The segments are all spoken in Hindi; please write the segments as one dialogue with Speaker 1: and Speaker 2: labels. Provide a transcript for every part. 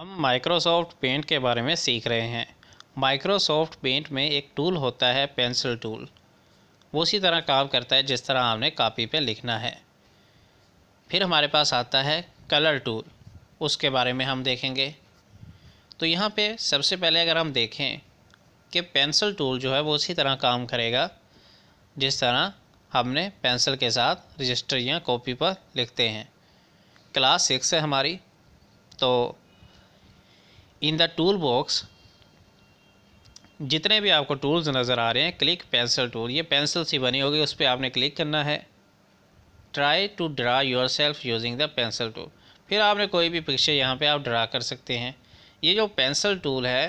Speaker 1: हम माइक्रोसॉफ्ट पेंट के बारे में सीख रहे हैं माइक्रोसॉफ्ट पेंट में एक टूल होता है पेंसिल टूल वो उसी तरह काम करता है जिस तरह हमने कापी पे लिखना है फिर हमारे पास आता है कलर टूल उसके बारे में हम देखेंगे तो यहाँ पे सबसे पहले अगर हम देखें कि पेंसिल टूल जो है वो उसी तरह काम करेगा जिस तरह हमने पेंसिल के साथ रजिस्टर या कॉपी पर लिखते हैं क्लास सिक्स है हमारी तो इन द टूल बॉक्स जितने भी आपको टूल्स नज़र आ रहे हैं क्लिक पेंसिल टूल ये पेंसिल सी बनी होगी उस पर आपने क्लिक करना है try to draw yourself using the pencil tool फिर आपने कोई भी पिक्चर यहाँ पे आप ड्रा कर सकते हैं ये जो पेंसिल टूल है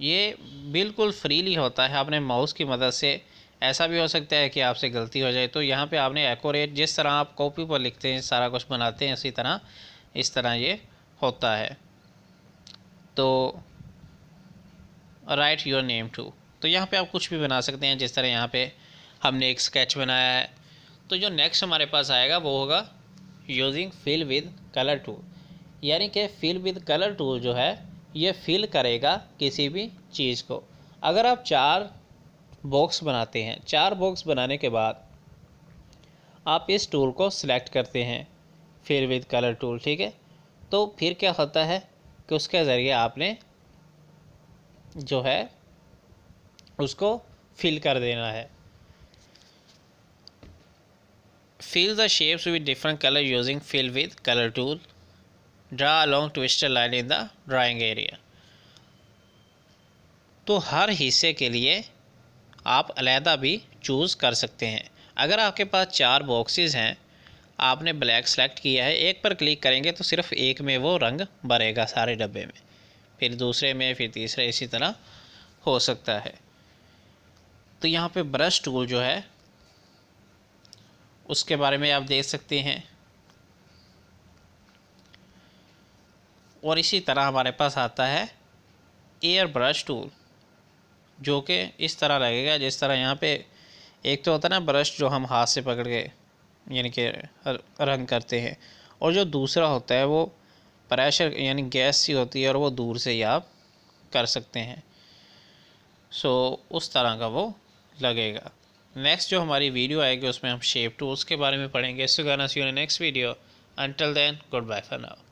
Speaker 1: ये बिल्कुल फ्रीली होता है आपने माउस की मदद से ऐसा भी हो सकता है कि आपसे गलती हो जाए तो यहाँ पे आपने एकोरेट जिस तरह आप कॉपी पर लिखते हैं सारा कुछ बनाते हैं इसी तरह इस तरह ये होता है तो राइट योर नेम टू तो यहाँ पे आप कुछ भी बना सकते हैं जिस तरह यहाँ पे हमने एक स्केच बनाया है तो जो नेक्स्ट हमारे पास आएगा वो होगा using fill with colour tool यानी कि फिल विद कलर टूल जो है ये फिल करेगा किसी भी चीज़ को अगर आप चार बॉक्स बनाते हैं चार बॉक्स बनाने के बाद आप इस टूल को सिलेक्ट करते हैं फिर विद कलर टूल ठीक है तो फिर क्या होता है कि उसके ज़रिए आपने जो है उसको फिल कर देना है fill the shapes with different colour using fill with colour tool draw along twister line in the drawing area तो हर हिस्से के लिए आप अलहदा भी चूज़ कर सकते हैं अगर आपके पास चार बॉक्सेस हैं आपने ब्लैक सेलेक्ट किया है एक पर क्लिक करेंगे तो सिर्फ एक में वो रंग भरेगा सारे डब्बे में फिर दूसरे में फिर तीसरे इसी तरह हो सकता है तो यहाँ पे ब्रश टूल जो है उसके बारे में आप देख सकते हैं और इसी तरह हमारे पास आता है एयर ब्रश टूल जो कि इस तरह लगेगा जिस तरह यहाँ पे एक तो होता है ना ब्रश जो हम हाथ से पकड़ के यानी कि रंग करते हैं और जो दूसरा होता है वो प्रेशर यानी गैस सी होती है और वो दूर से ही आप कर सकते हैं सो so, उस तरह का वो लगेगा नेक्स्ट जो हमारी वीडियो आएगी उसमें हम शेप टूल्स के बारे में पढ़ेंगे so gonna see next video until then good bye for now